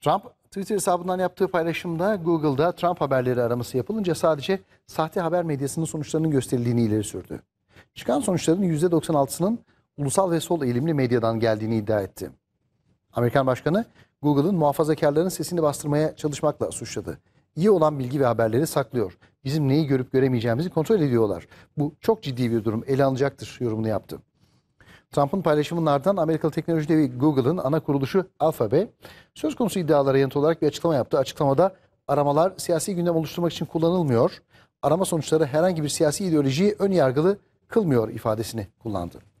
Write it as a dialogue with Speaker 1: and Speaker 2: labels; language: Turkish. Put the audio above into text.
Speaker 1: Trump Twitter hesabından yaptığı paylaşımda Google'da Trump haberleri araması yapılınca sadece sahte haber medyasının sonuçlarının gösterildiğini ileri sürdü. Çıkan sonuçların %96'sının ulusal ve sol eğilimli medyadan geldiğini iddia etti. Amerikan Başkanı Google'ın muhafazakarların sesini bastırmaya çalışmakla suçladı. İyi olan bilgi ve haberleri saklıyor. Bizim neyi görüp göremeyeceğimizi kontrol ediyorlar. Bu çok ciddi bir durum ele alacaktır yorumunu yaptı. Trump'ın paylaşımının ardından Amerikalı teknoloji devi Google'ın ana kuruluşu Alphabet söz konusu iddialara yanıt olarak bir açıklama yaptı. Açıklamada aramalar siyasi gündem oluşturmak için kullanılmıyor. Arama sonuçları herhangi bir siyasi ideolojiyi ön yargılı kılmıyor ifadesini kullandı.